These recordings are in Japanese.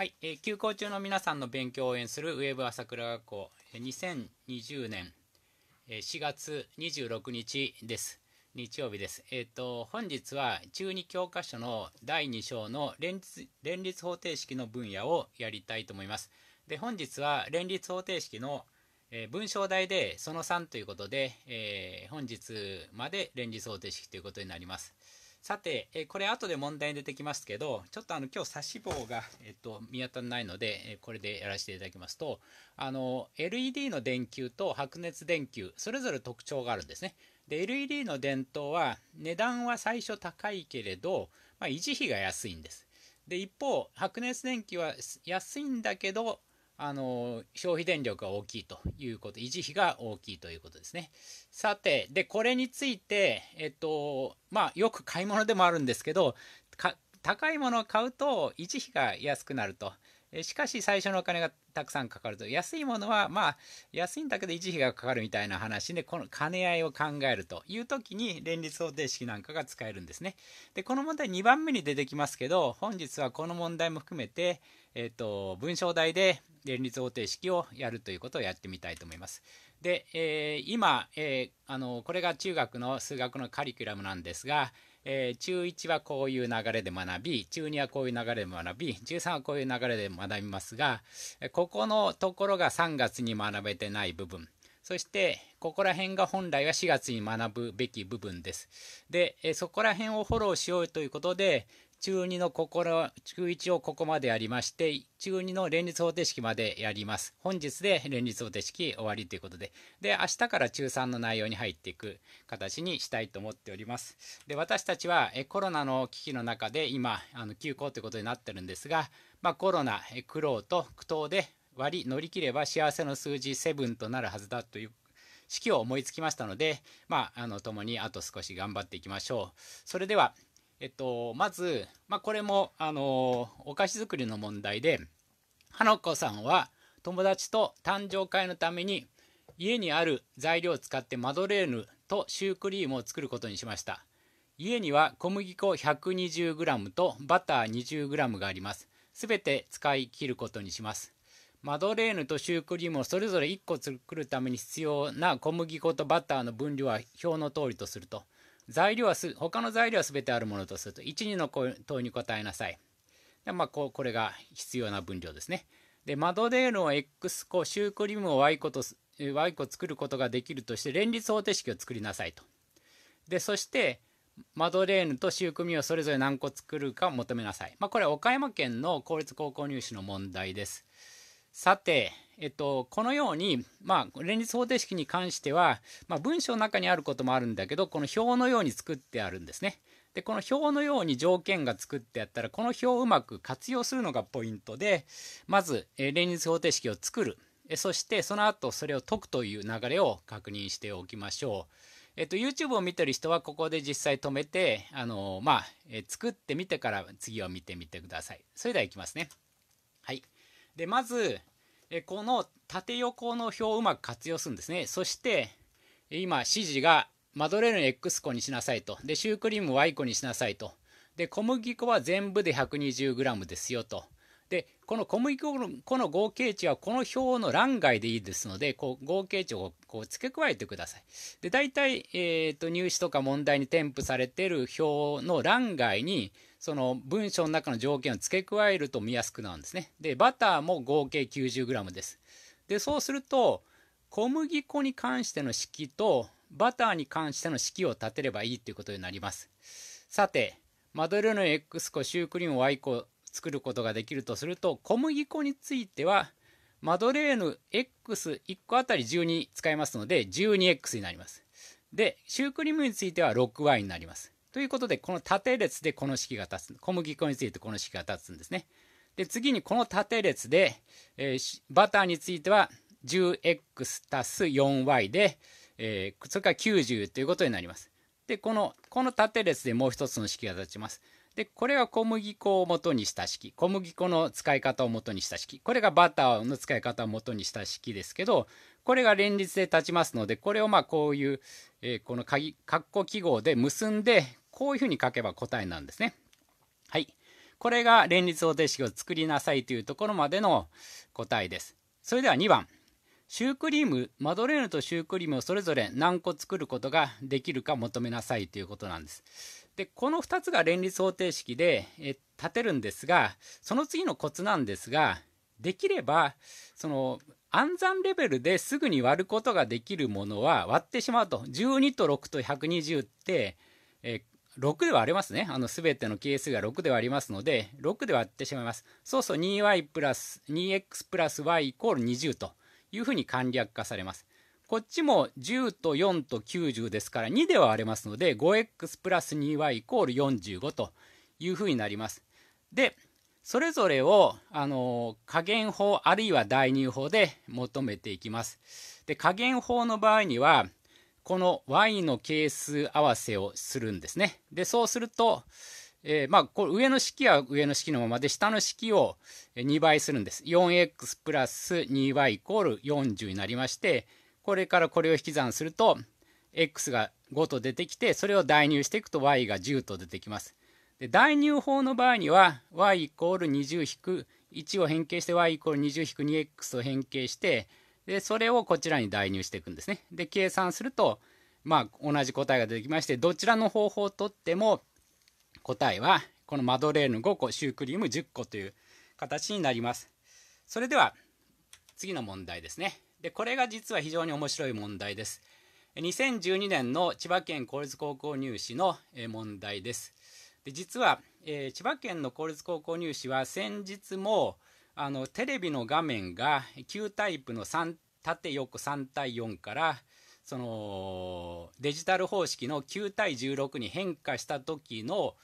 はい、えー、休校中の皆さんの勉強を応援するウェブ朝倉学校、えー、2020年、えー、4月26日です。日曜日です。えっ、ー、と、本日は中2教科書の第2章の連立連立方程式の分野をやりたいと思います。で、本日は連立方程式の、えー、文章題でその3ということで、えー、本日まで連立方程式ということになります。さて、えこれ後で問題に出てきますけど、ちょっとあの今日差し棒が、えっと、見当たらないので、えこれでやらせていただきますと、あの LED の電球と白熱電球、それぞれ特徴があるんですね。で、LED の電灯は値段は最初高いけれど、まあ、維持費が安いんです。で、一方、白熱電球は安いんだけど、あの消費電力が大きいということ維持費が大きいということですねさてでこれについてえっとまあよく買い物でもあるんですけど高いものを買うと維持費が安くなるとしかし最初のお金がたくさんかかると安いものはまあ安いんだけど維持費がかかるみたいな話でこの兼ね合いを考えるという時に連立方程式なんかが使えるんですね。でこの問題2番目に出てきますけど本日はこの問題も含めて、えーと、文章題で連立方程式をやるということをやってみたいと思います。で、えー、今、えー、あのこれが中学の数学のカリキュラムなんですがえー、中1はこういう流れで学び、中2はこういう流れで学び、13はこういう流れで学びますが、ここのところが3月に学べてない部分。そして、ここら辺が本来は4月に学ぶべき部分です。で、そこら辺をフォローしようということで、中2の心、中1をここまでやりまして、中2の連立方程式までやります。本日で連立方程式終わりということで。で、明日から中3の内容に入っていく形にしたいと思っております。で、私たちはコロナの危機の中で今、あの休校ということになってるんですが、まあ、コロナ、苦労と苦闘で割り乗り切れば幸せの数字7となるはずだという式を思いつきましたので、まあ、あの、共にあと少し頑張っていきましょう。それでは、えっと、まず、まあ、これも、あのお菓子作りの問題で、花子さんは友達と誕生会のために家にある材料を使ってマドレーヌとシュークリームを作ることにしました。家には小麦粉 120g とバター 20g があります。すべて使い切ることにします。マドレーヌとシュークリームをそれぞれ1個作るために必要な小麦粉とバターの分量は表の通りとすると。材料はす他の材料は全てあるものとすると12の問いに答えなさい。でまあここれが必要な分量ですね。でマドレーヌを X 個シュークリームを Y 個と Y 個作ることができるとして連立方程式を作りなさいと。でそしてマドレーヌとシュークミをそれぞれ何個作るか求めなさい。まあ、これは岡山県の公立高校入試の問題です。さてえっと、このように、まあ、連立方程式に関しては、まあ、文章の中にあることもあるんだけどこの表のように作ってあるんですね。でこの表のように条件が作ってあったらこの表をうまく活用するのがポイントでまず、え連立方程式を作るえそしてその後それを解くという流れを確認しておきましょう。えっと、YouTube を見てる人はここで実際止めて、あのまあ、え作ってみてから次を見てみてください。それではいきますね。はい。で、まず、この縦横の表をうまく活用するんですねそして今指示がマドレーヌ X 個にしなさいとでシュークリーム Y 個にしなさいとで小麦粉は全部で 120g ですよとでこの小麦粉の合計値はこの表の欄外でいいですのでこう合計値をこう付け加えてくださいで大体、えーと、入試とか問題に添付されている表の欄外にその文章の中の条件を付け加えると見やすくなるんですね。で、バターも合計 90g です。で、そうすると、小麦粉に関しての式と、バターに関しての式を立てればいいということになります。さて、マドレーヌ X 個、シュークリーム Y 個作ることができるとすると、小麦粉については、マドレーヌ X1 個あたり12使いますので、12X になります。で、シュークリームについては 6Y になります。ということでこの縦列でこの式が立つ小麦粉についてこの式が立つんですね。で次にこの縦列で、えー、バターについては 10x+4y で、えー、それから90ということになります。でこのこの縦列でもう一つの式が立ちます。でこれは小麦粉を元にした式小麦粉の使い方を元にした式これがバターの使い方を元にした式ですけどこれが連立で立ちますのでこれをまあこういう、えー、この鍵括弧記号で結んでこういうふうに書けば答えなんですね。はい。これが連立方程式を作りなさいというところまでの答えです。それでは2番。シュークリーム、マドレーヌとシュークリームをそれぞれ何個作ることができるか求めなさいということなんです。で、この2つが連立方程式でえ立てるんですが、その次のコツなんですが、できれば、その暗算レベルですぐに割ることができるものは割ってしまうと12と6と120って、え6ではありますね。あの、すべての係数が6ではありますので、6で割ってしまいます。そうすると 2y プラス、2x プラス y イコール20というふうに簡略化されます。こっちも10と4と90ですから2では割れますので 5x プラス 2y イコール45というふうになります。で、それぞれを、あの加減法あるいは代入法で求めていきます。で、加減法の場合には、この y の係数合わせをするんですね。で、そうすると、えー、まあ、これ上の式は上の式のままで、下の式を2倍するんです。4x プラス 2y イコール40になりまして、これからこれを引き算すると、x が5と出てきて、それを代入していくと y が10と出てきます。で代入法の場合には、y イコール20引く1を変形して y イコール20引く 2x を変形して、でそれをこちらに代入していくんですね。で計算すると、まあ、同じ答えが出てきましてどちらの方法をとっても答えはこのマドレーヌ5個シュークリーム10個という形になります。それでは次の問題ですね。でこれが実は非常に面白い問題です。2012年の千葉県公立高校入試の問題です。で実は、えー、千葉県の公立高校入試は先日も、あのテレビの画面が旧タイプの3縦横3対4からそのデジタル方式の9対16に変化した時の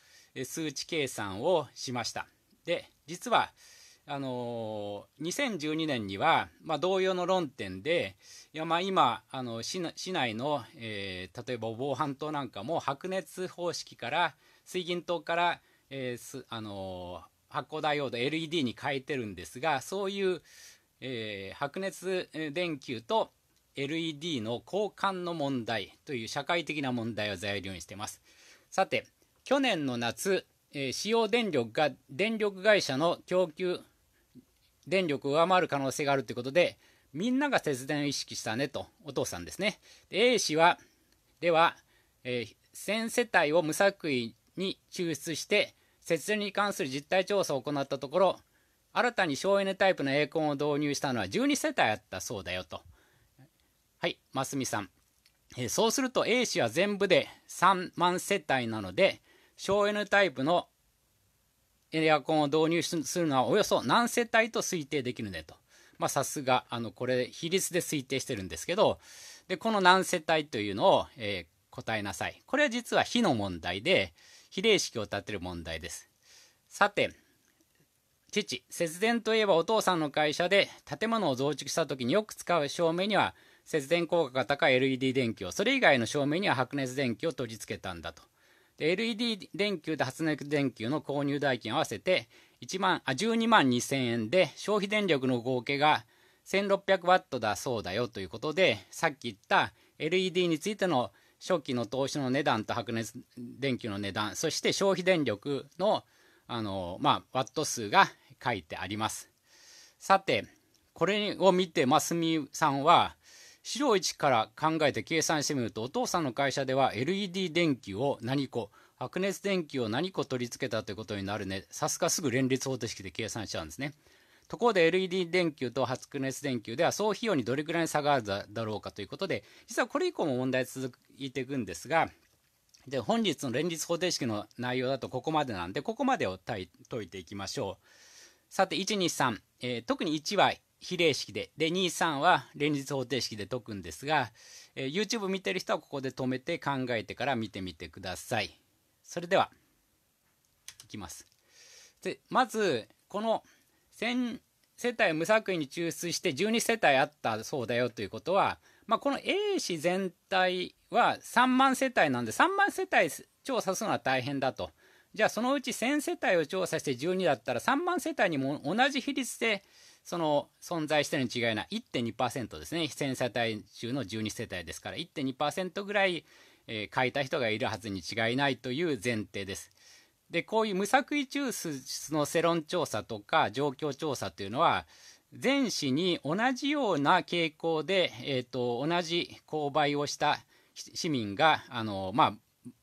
数値計算をしました。で実はあの2012年には、まあ、同様の論点でいや、まあ今、あの市内の、えー、例えば防犯島なんかも白熱方式から水銀灯から、えー、あのー発光ダイオード LED に変えてるんですがそういう、えー、白熱電球と LED の交換の問題という社会的な問題を材料にしてますさて去年の夏、えー、使用電力が電力会社の供給電力を上回る可能性があるということでみんなが節電を意識したねとお父さんですね A 氏はでは、え1000世帯を無作為に抽出して節電に関する実態調査を行ったところ新たに省エネタイプのエアコンを導入したのは12世帯あったそうだよとはい真澄さん、えそうすると A 氏は全部で3万世帯なので省エネタイプのエアコンを導入するのはおよそ何世帯と推定できるねとまあさすがあのこれ比率で推定してるんですけどでこの何世帯というのを、えー、答えなさいこれは実は非の問題で比例式を立てる問題です。さて、父、節電といえばお父さんの会社で建物を増築した時によく使う照明には節電効果が高い LED 電球を、それ以外の照明には白熱電球を取り付けたんだと。LED 電球と発熱電球の購入代金合わせて1万あ12万2000円で消費電力の合計が1600ワットだそうだよということでさっき言った LED についての初期の投資の値段と白熱電球の値段、そして消費電力の、あの、まあ、ワット数が書いてあります。さて、これを見て、真澄さんは、資料1から考えて計算してみると、お父さんの会社では LED 電球を何個、白熱電球を何個取り付けたということになるね。さすがすぐ連立方程式で計算しちゃうんですね。ところで LED 電球と発熱電球では総費用にどれくらいの差があるだろうかということで、実はこれ以降も問題続っていくんですが、で本日の連立方程式の内容だとここまでなんで、ここまでを解いていきましょう。さて、1、2、3、えー、特に1は比例式で、で、2、3は連立方程式で解くんですが、えー、YouTube 見てる人はここで止めて考えてから見てみてください。それでは、いきます。で、まず、この1000世帯無作為に抽出して12世帯あったそうだよということは、まあ、この A 市全体は3万世帯なんで3万世帯調査するのは大変だと。じゃあそのうち1000世帯を調査して12だったら3万世帯にも同じ比率でその存在してるに違いない1.2%ですね1000世帯中の12世帯ですから1.2%ぐらい、えー、書いた人がいるはずに違いないという前提です。でこういう無作為中枢の世論調査とか状況調査というのは全市に同じような傾向で、えーと、同じ購買をした市民があの、まあ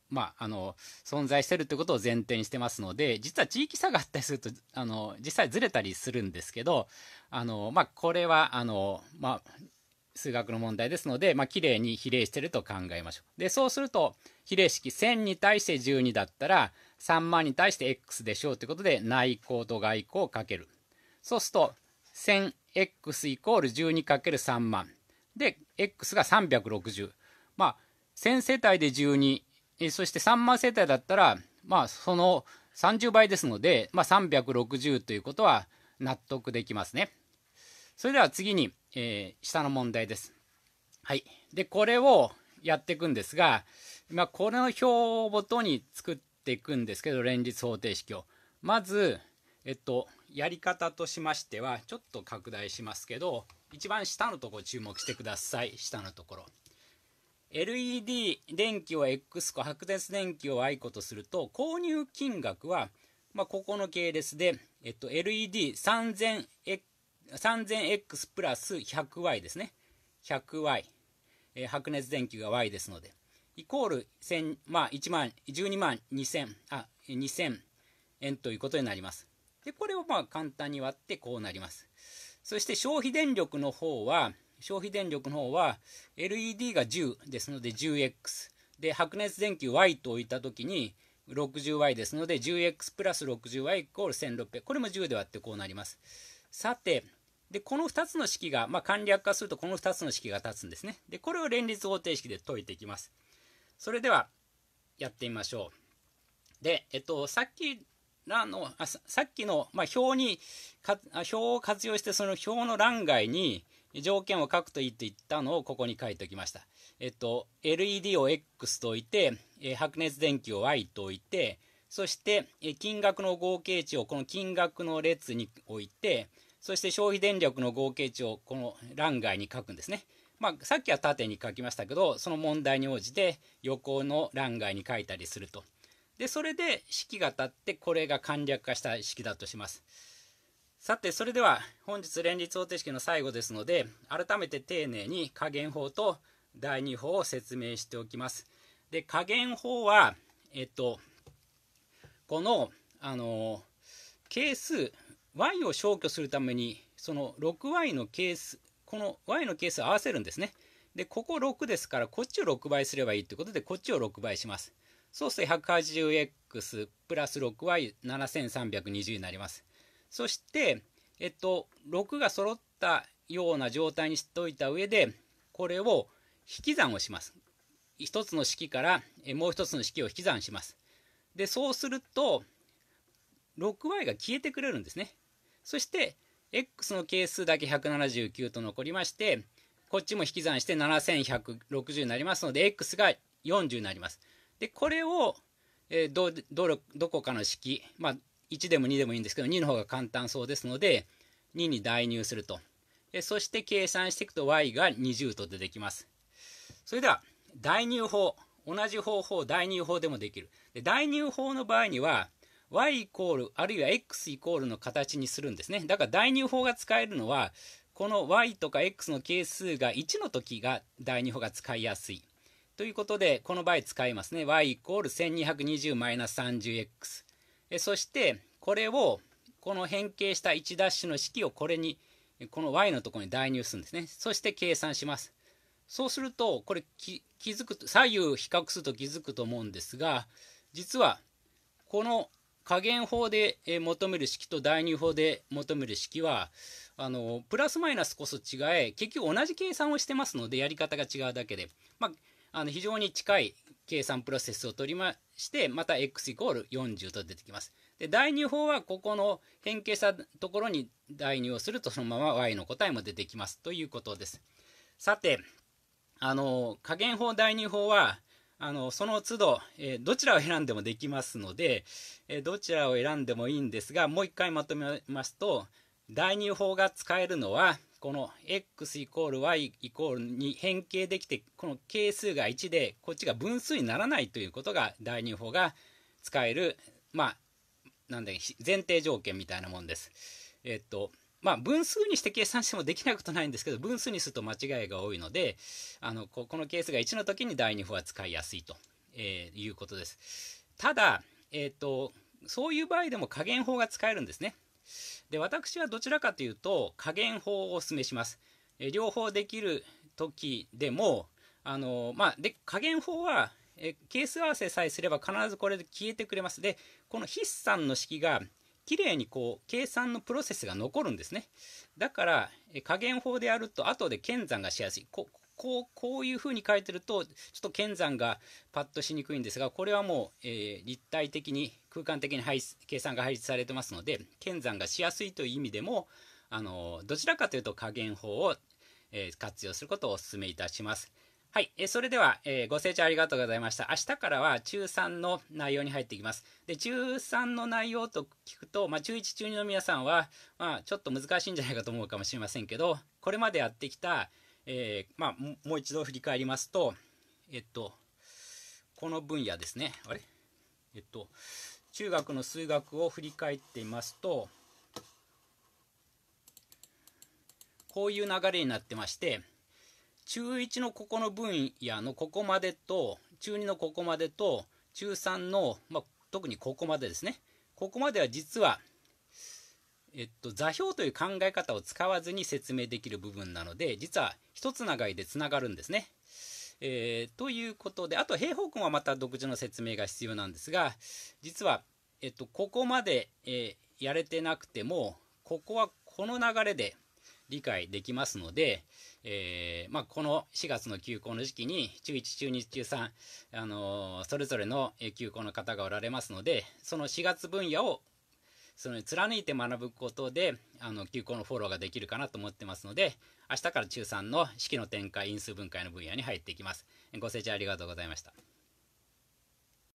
まあ、あの存在してるってことを前提にしてますので実は地域差があったりするとあの実際ずれたりするんですけどあの、まあ、これはあの、まあ、数学の問題ですので、まあ、いに比例してると考えましょう。でそうすると比例式1000に対して12だったら3万に対して x でしょうということで内向と外向をかける。そうすると 1000x イコール 12×3 万で x が360まあ1000世帯で12そして3万世帯だったらまあその30倍ですので、まあ、360ということは納得できますね。それでは次に、えー、下の問題です。はい。で、これをやっていくんですが、まあ、これの表をもとに作っていくんですけど、連立方程式を。まず、えっと、やり方としましてはちょっと拡大しますけど一番下のところ注目してください下のところ LED 電気を X 個白熱電気を Y 個とすると購入金額は、まあ、ここの系列で、えっと、LED3000X プラス 100Y ですね 100Y、えー、白熱電気が Y ですのでイコール1まあ、1万12万2000あ2000円ということになりますで、これをまあ簡単に割ってこうなります。そして消費電力の方は、消費電力の方は LED が10ですので 10X。で、白熱電球 Y と置いたときに 60Y ですので 10X プラス 60Y イコール1600。これも10で割ってこうなります。さて、で、この2つの式が、まあ、簡略化するとこの2つの式が立つんですね。で、これを連立方程式で解いていきます。それでは、やってみましょう。で、えっと、さっきらのあさっきの、まあ、表にか表を活用してその表の欄外に条件を書くといいと言ったのをここに書いておきました。えっと、LED を X と置いて、え白熱電球を Y と置いて、そして、え金額の合計値をこの金額の列に置いて、そして消費電力の合計値をこの欄外に書くんですね。まあ、さっきは縦に書きましたけど、その問題に応じて横の欄外に書いたりすると。でそれで式が立ってこれが簡略化した式だとしますさてそれでは本日連立方程式の最後ですので改めて丁寧に加減法と第2法を説明しておきますで加減法はえっとこのあの係数 y を消去するためにその 6y の係数この y の係数を合わせるんですねでここ6ですからこっちを6倍すればいいということでこっちを6倍しますそうすると 180x プラス6 y 7320になります。そして、えっと、6が揃ったような状態にしておいた上で、これを引き算をします。一つの式からもう一つの式を引き算します。で、そうすると、6y が消えてくれるんですね。そして、x の係数だけ179と残りまして、こっちも引き算して7160になりますので、x が40になります。でこれを、えー、どどどこかの式、まあ、1でも2でもいいんですけど2の方が簡単そうですので2に代入すると、えそして計算していくと y が20と出てきますそれでは代入法同じ方法代入法でもできるで代入法の場合には y イコールあるいは x イコールの形にするんですねだから代入法が使えるのはこの y とか x の係数が1の時が代入法が使いやすいということで、この場合使いますね。y イコール 1220-30x。えそして、これを、この変形した1ダッシュの式をこれに、この y のところに代入するんですね。そして計算します。そうすると、これ気づくと、左右比較すると気づくと思うんですが、実は、この加減法で求める式と代入法で求める式はあのプラスマイナスこそ違え結局同じ計算をしてますのでやり方が違うだけで、まあ、あの非常に近い計算プロセスを取りましてまた x イコール40と出てきます。で代入法はここの変形したところに代入をするとそのまま y の答えも出てきますということです。さてあの加減法代入法はあのその都度、えー、どちらを選んでもできますので、えー、どちらを選んでもいいんですがもう一回まとめますと代入法が使えるのはこの x イコール y イコールに変形できてこの係数が1でこっちが分数にならないということが代入法が使えるまあなんで前提条件みたいなもんです。えっとまあ、分数にして計算してもできないことないんですけど分数にすると間違いが多いのであのここのケースが1の時に第2法は使いやすいと、えー、いうことですただ、えっとそういう場合でも加減法が使えるんですねで私はどちらかというと加減法をお勧めします。え両方できる時でもあの、まあ、で加減法はえケース合わせさえすれば必ずこれで消えてくれます。でこの筆算の式が綺麗にこう計算のプロセスが残るんですねだから加減法でやると後で検算がしやすいこうこういうふうに書いてるとちょっと検算がパッとしにくいんですがこれはもう、えー、立体的に空間的に配計算が配置されてますので検算がしやすいという意味でもあのどちらかというと加減法を、えー、活用することをお勧めいたします。はい、えそれでは、えー、ご清聴ありがとうございました。明日からは中3の内容に入っていきます。で、中3の内容と聞くと、まあ、中1、中2の皆さんは、まあ、ちょっと難しいんじゃないかと思うかもしれませんけど、これまでやってきた、えー、まあ、もう一度振り返りますと、えっと、この分野ですね。あれえっと、中学の数学を振り返ってみますと、こういう流れになってまして、中1のここの分野のここまでと、中2のここまでと、中3の、まあ、特にここまでですね。ここまでは実は、えっと、座標という考え方を使わずに説明できる部分なので、実は一つ長いでつながるんですね。えー、ということで、あと平方根はまた独自の説明が必要なんですが、実は、えっと、ここまで、えー、やれてなくても、ここはこの流れで、理解できますので、えー、まあ、この4月の休校の時期に中1、中2、中3、あのー、それぞれの休校の方がおられますのでその4月分野をその貫いて学ぶことであの休校のフォローができるかなと思ってますので明日から中3の式の展開因数分解の分野に入っていきます。ご清聴ありがとうございました。